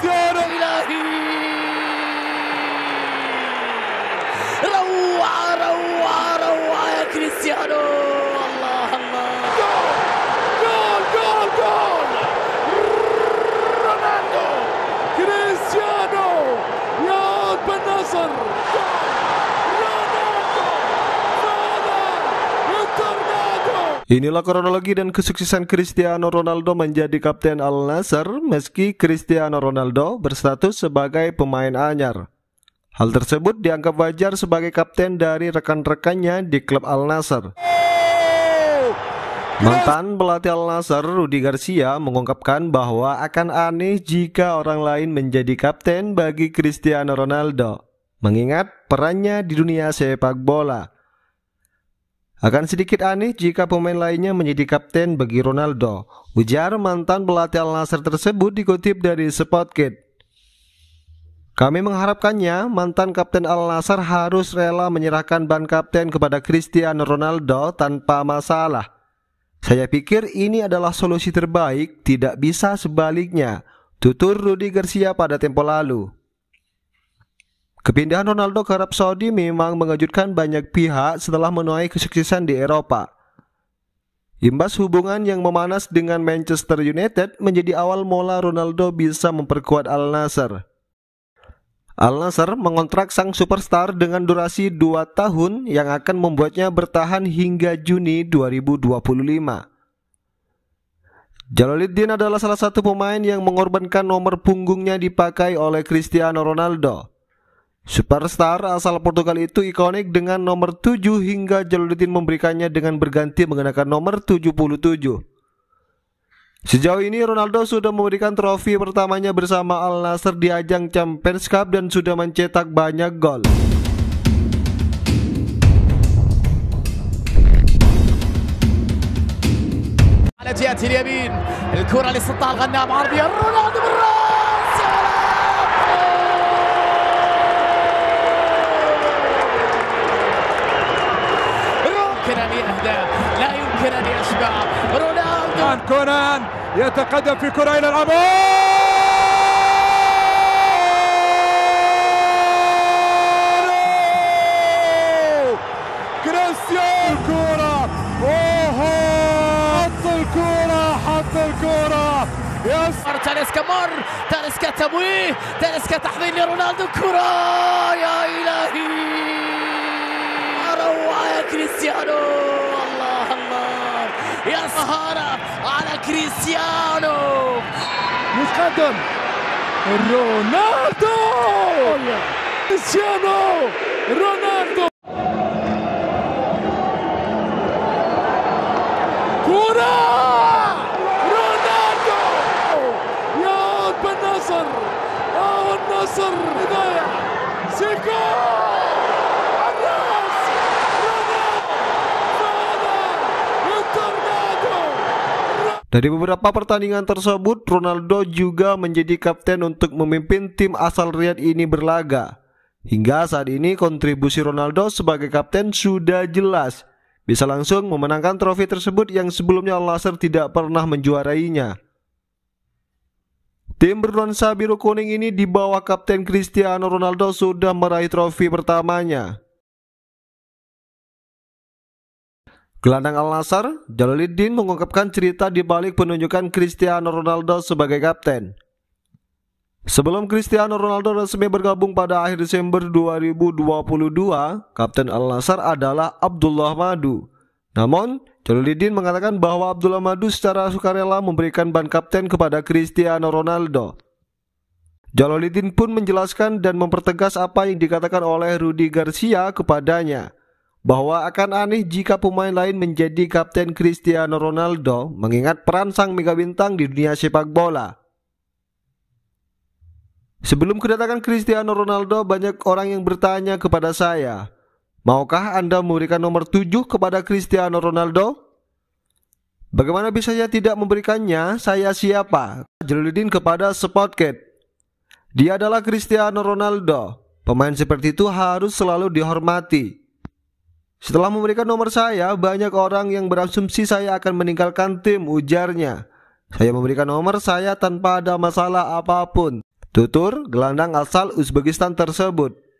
كريستيانو إلهي روعة روعة روعة يا كريستيانو Inilah kronologi dan kesuksesan Cristiano Ronaldo menjadi kapten Al Nassr meski Cristiano Ronaldo berstatus sebagai pemain anyar. Hal tersebut dianggap wajar sebagai kapten dari rekan-rekannya di klub Al Nassr. Mantan pelatih Al Nassr Rudi Garcia mengungkapkan bahwa akan aneh jika orang lain menjadi kapten bagi Cristiano Ronaldo, mengingat perannya di dunia sepak bola. Akan sedikit aneh jika pemain lainnya menjadi kapten bagi Ronaldo, ujar mantan pelatih Al Nassr tersebut dikutip dari Sportkit. Kami mengharapkannya mantan kapten Al Nassr harus rela menyerahkan ban kapten kepada Cristiano Ronaldo tanpa masalah. Saya pikir ini adalah solusi terbaik, tidak bisa sebaliknya, tutur Rudi Garcia pada tempo lalu. Kepindahan Ronaldo ke Arab Saudi memang mengejutkan banyak pihak setelah menuai kesuksesan di Eropa. Imbas hubungan yang memanas dengan Manchester United menjadi awal mula Ronaldo bisa memperkuat Al Nassr. Al Nassr mengontrak sang superstar dengan durasi 2 tahun yang akan membuatnya bertahan hingga Juni 2025. Jalaluddin adalah salah satu pemain yang mengorbankan nomor punggungnya dipakai oleh Cristiano Ronaldo. Superstar asal Portugal itu ikonik dengan nomor 7 hingga Jalaluddin memberikannya dengan berganti mengenakan nomor 77. Sejauh ini Ronaldo sudah memberikan trofi pertamanya bersama Al Nassr di ajang Champions Cup dan sudah mencetak banyak gol. على جهة اليمين الكرة عرضية رونالدو بالراس الان كونان يتقدم في كرة إلى الأمام كريستيانو الكرة أوه حط الكرة حط الكرة يس تاليسكا مر تاليسكا تمويه تاليسكا تحضير لرونالدو كرة يا إلهي روعة يا كريستيانو يا سهارة على كريستيانو متقدم رونالدو كريستيانو رونالدو كرة رونالدو يا بن نصر اه النصر بداية سيكون Dari beberapa pertandingan tersebut, Ronaldo juga menjadi kapten untuk memimpin tim asal Riyadh ini berlaga. Hingga saat ini kontribusi Ronaldo sebagai kapten sudah jelas. Bisa langsung memenangkan trofi tersebut yang sebelumnya Laser tidak pernah menjuarainya. Tim bernuansa biru kuning ini di bawah kapten Cristiano Ronaldo sudah meraih trofi pertamanya. Gelandang Al-Nasr, Jalaluddin mengungkapkan cerita di balik penunjukan Cristiano Ronaldo sebagai kapten. Sebelum Cristiano Ronaldo resmi bergabung pada akhir Desember 2022, kapten Al-Nasr adalah Abdullah Madu. Namun, Jalaluddin mengatakan bahwa Abdullah Madu secara sukarela memberikan ban kapten kepada Cristiano Ronaldo. Jalaluddin pun menjelaskan dan mempertegas apa yang dikatakan oleh Rudi Garcia kepadanya – bahwa akan aneh jika pemain lain menjadi kapten Cristiano Ronaldo mengingat peran sang mega bintang di dunia sepak bola. Sebelum kedatangan Cristiano Ronaldo, banyak orang yang bertanya kepada saya, "Maukah Anda memberikan nomor 7 kepada Cristiano Ronaldo?" Bagaimana bisa saya tidak memberikannya? Saya siapa? Jeludin kepada Spotcat. Dia adalah Cristiano Ronaldo. Pemain seperti itu harus selalu dihormati. Setelah memberikan nomor saya, banyak orang yang berasumsi saya akan meninggalkan tim, ujarnya. Saya memberikan nomor saya tanpa ada masalah apapun. Tutur gelandang asal Uzbekistan tersebut.